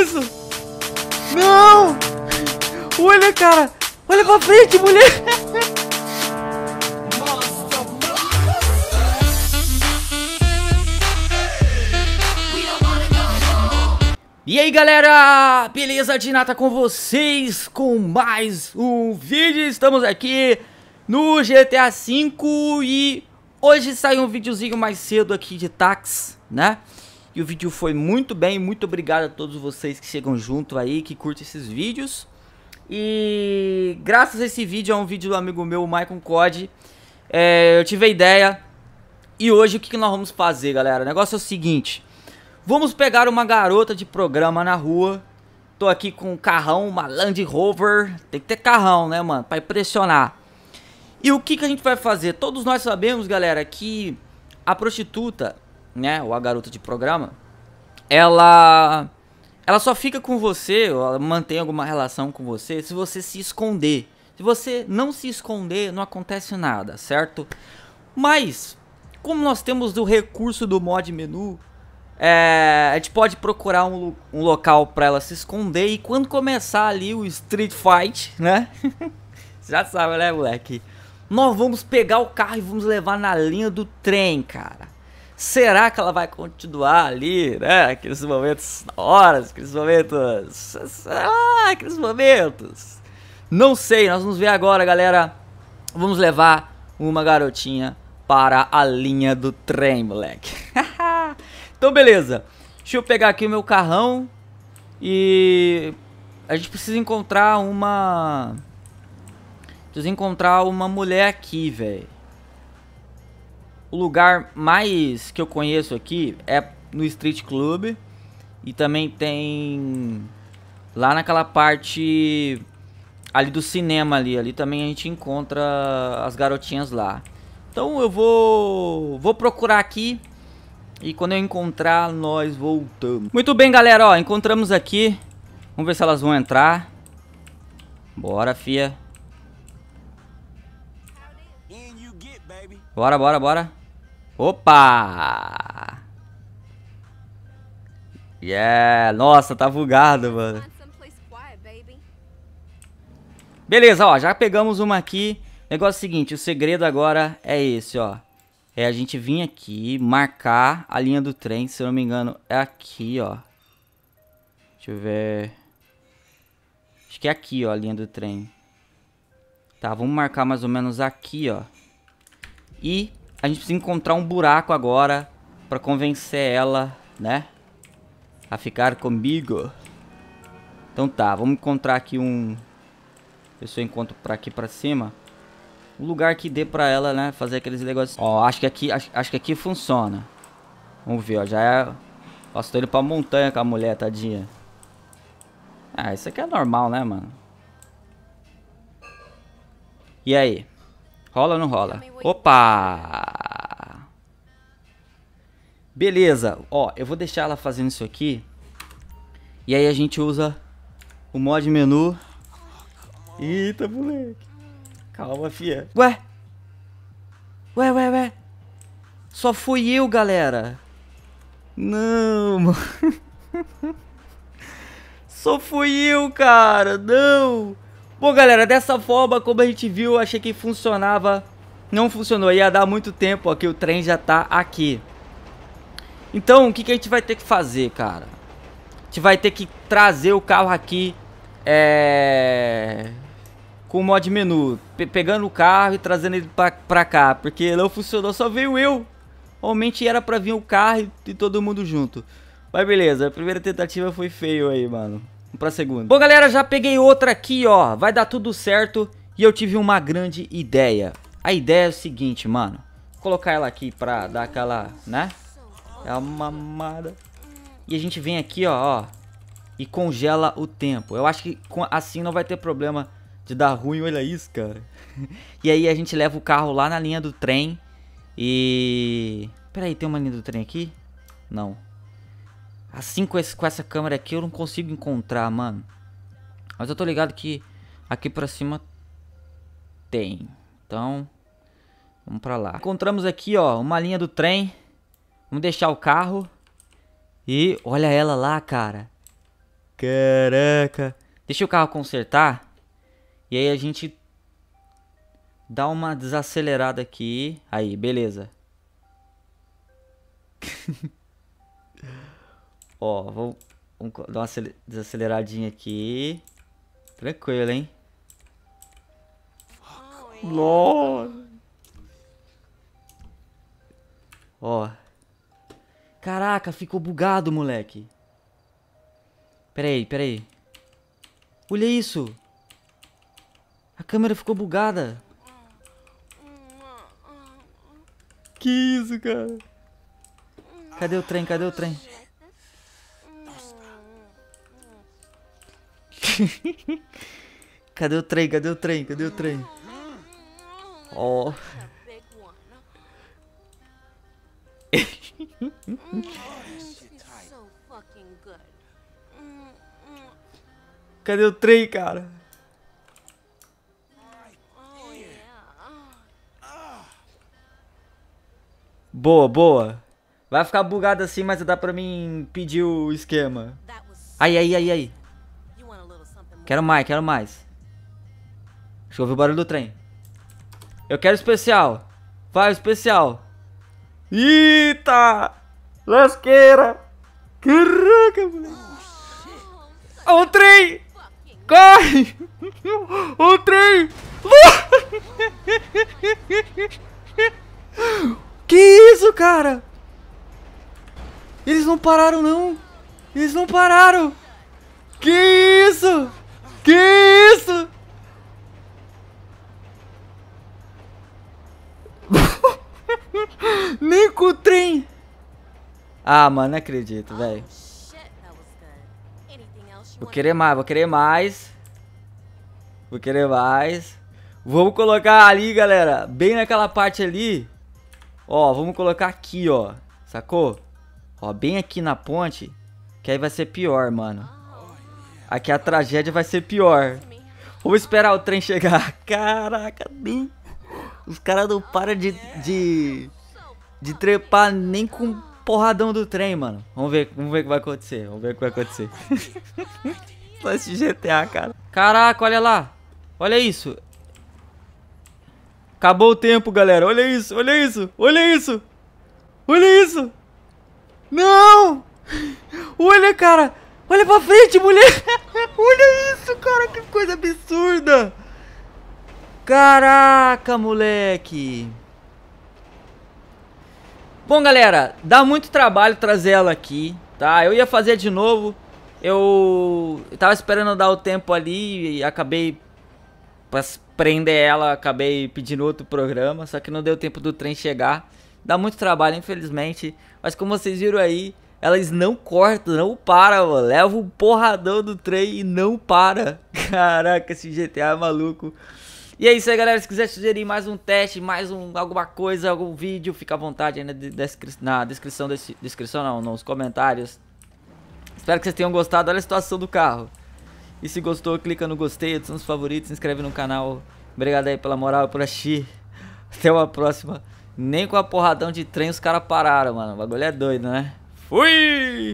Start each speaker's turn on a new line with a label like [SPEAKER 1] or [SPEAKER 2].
[SPEAKER 1] isso? Não! Olha, cara! Olha pra frente, mulher! E aí galera, beleza? Dinata com vocês com mais um vídeo. Estamos aqui no GTA V e hoje saiu um videozinho mais cedo aqui de táxi, né? E o vídeo foi muito bem. Muito obrigado a todos vocês que chegam junto aí, que curtem esses vídeos. E graças a esse vídeo, é um vídeo do amigo meu, o Maicon Cod. É, eu tive a ideia. E hoje o que nós vamos fazer, galera? O negócio é o seguinte. Vamos pegar uma garota de programa na rua. Tô aqui com um carrão, uma Land Rover. Tem que ter carrão, né, mano? Pra impressionar. E o que, que a gente vai fazer? Todos nós sabemos, galera, que a prostituta né, ou a garota de programa, ela ela só fica com você, ou ela mantém alguma relação com você se você se esconder. Se você não se esconder, não acontece nada, certo? Mas como nós temos o recurso do mod menu, é, a gente pode procurar um, um local para ela se esconder e quando começar ali o Street Fight, né? Já sabe, né, moleque? Nós vamos pegar o carro e vamos levar na linha do trem, cara. Será que ela vai continuar ali, né? Aqueles momentos horas, aqueles momentos. Ah, aqueles momentos. Não sei, nós vamos ver agora, galera. Vamos levar uma garotinha para a linha do trem, moleque. então, beleza. Deixa eu pegar aqui o meu carrão e a gente precisa encontrar uma precisa encontrar uma mulher aqui, velho. O lugar mais que eu conheço aqui é no Street Club. E também tem lá naquela parte ali do cinema ali. Ali também a gente encontra as garotinhas lá. Então eu vou vou procurar aqui e quando eu encontrar nós voltamos. Muito bem, galera, ó, encontramos aqui. Vamos ver se elas vão entrar. Bora, fia. Bora, bora, bora. Opa! Yeah, nossa, tá bugado, mano. Beleza, ó, já pegamos uma aqui. Negócio é seguinte, o segredo agora é esse, ó. É a gente vir aqui, marcar a linha do trem, se eu não me engano, é aqui, ó. Deixa eu ver. Acho que é aqui, ó, a linha do trem. Tá, vamos marcar mais ou menos aqui, ó. E a gente precisa encontrar um buraco agora pra convencer ela, né? A ficar comigo. Então tá, vamos encontrar aqui um... Ver se eu encontro pra aqui pra cima. Um lugar que dê pra ela, né? Fazer aqueles negócios. Ó, acho que aqui, acho, acho que aqui funciona. Vamos ver, ó. Já é... Nossa, tô indo pra montanha com a mulher, tadinha. Ah, isso aqui é normal, né, mano? E aí? Rola ou não rola? Opa! Beleza. Ó, eu vou deixar ela fazendo isso aqui. E aí a gente usa o mod menu. Eita, moleque. Calma, fia. Ué? Ué, ué, ué. Só fui eu, galera. Não, mano. Só fui eu, cara. Não. Bom, galera, dessa forma, como a gente viu, achei que funcionava. Não funcionou, ia dar muito tempo, ó, que o trem já tá aqui. Então, o que, que a gente vai ter que fazer, cara? A gente vai ter que trazer o carro aqui, é... Com o mod menu, pe pegando o carro e trazendo ele pra, pra cá, porque não funcionou, só veio eu. Realmente era pra vir o carro e, e todo mundo junto. Mas beleza, a primeira tentativa foi feio aí, mano pra segunda. Bom, galera, já peguei outra aqui, ó. Vai dar tudo certo. E eu tive uma grande ideia. A ideia é o seguinte, mano. Vou colocar ela aqui pra dar aquela, né? É uma mamada. E a gente vem aqui, ó, ó. E congela o tempo. Eu acho que assim não vai ter problema de dar ruim. Olha isso, cara. e aí a gente leva o carro lá na linha do trem. E... Peraí, tem uma linha do trem aqui? Não. Assim com, esse, com essa câmera aqui eu não consigo encontrar, mano. Mas eu tô ligado que aqui pra cima tem. Então, vamos pra lá. Encontramos aqui, ó, uma linha do trem. Vamos deixar o carro. E olha ela lá, cara. Caraca. Deixa o carro consertar. E aí a gente dá uma desacelerada aqui. Aí, beleza. Ó, vou, vamos dar uma desaceleradinha aqui. Tranquilo, hein? Nossa! Ó. Caraca, ficou bugado, moleque. Peraí, peraí. Olha isso. A câmera ficou bugada. Que isso, cara? Cadê o trem? Cadê o trem? Cadê o trem? Cadê o trem? Cadê o trem? Ó. Oh. Cadê o trem, cara? Boa, boa. Vai ficar bugado assim, mas dá pra mim pedir o esquema. Ai, ai, ai, ai. Quero mais, quero mais. Deixa eu ouvi o barulho do trem. Eu quero especial. Vai, especial. Eita! Lasqueira! Caraca, moleque! Oh, trem! Corre! o trem! Que isso, cara? Eles não pararam, não! Eles não pararam! Que isso? Que isso? Nem com o trem. Ah, mano, não acredito, oh, velho. Vou querer mais, vou querer mais. Vou querer mais. Vamos colocar ali, galera. Bem naquela parte ali. Ó, vamos colocar aqui, ó. Sacou? Ó, bem aqui na ponte. Que aí vai ser pior, mano. Ah. Aqui a tragédia vai ser pior. Vou esperar o trem chegar. Caraca, nem... Os caras não param de, de... De trepar nem com porradão do trem, mano. Vamos ver, vamos ver o que vai acontecer. Vamos ver o que vai acontecer. Só esse GTA, cara. Caraca, olha lá. Olha isso. Acabou o tempo, galera. Olha isso, olha isso, olha isso. Olha isso. Não! Olha, cara. Olha pra frente, mulher! Olha isso, cara, que coisa absurda! Caraca, moleque! Bom, galera, dá muito trabalho trazer ela aqui, tá? Eu ia fazer de novo, eu tava esperando dar o tempo ali e acabei pra prender ela, acabei pedindo outro programa, só que não deu tempo do trem chegar. Dá muito trabalho, infelizmente, mas como vocês viram aí, elas não cortam, não para, mano. Leva um porradão do trem e não para. Caraca, esse GTA é maluco. E é isso aí, galera. Se quiser sugerir mais um teste, mais um, alguma coisa, algum vídeo, fica à vontade aí na, descri na descrição desse. Descrição não, nos comentários. Espero que vocês tenham gostado. Olha a situação do carro. E se gostou, clica no gostei, adiciona os favoritos, se inscreve no canal. Obrigado aí pela moral, por assistir. Até uma próxima. Nem com a porradão de trem os caras pararam, mano. O bagulho é doido, né? Fui!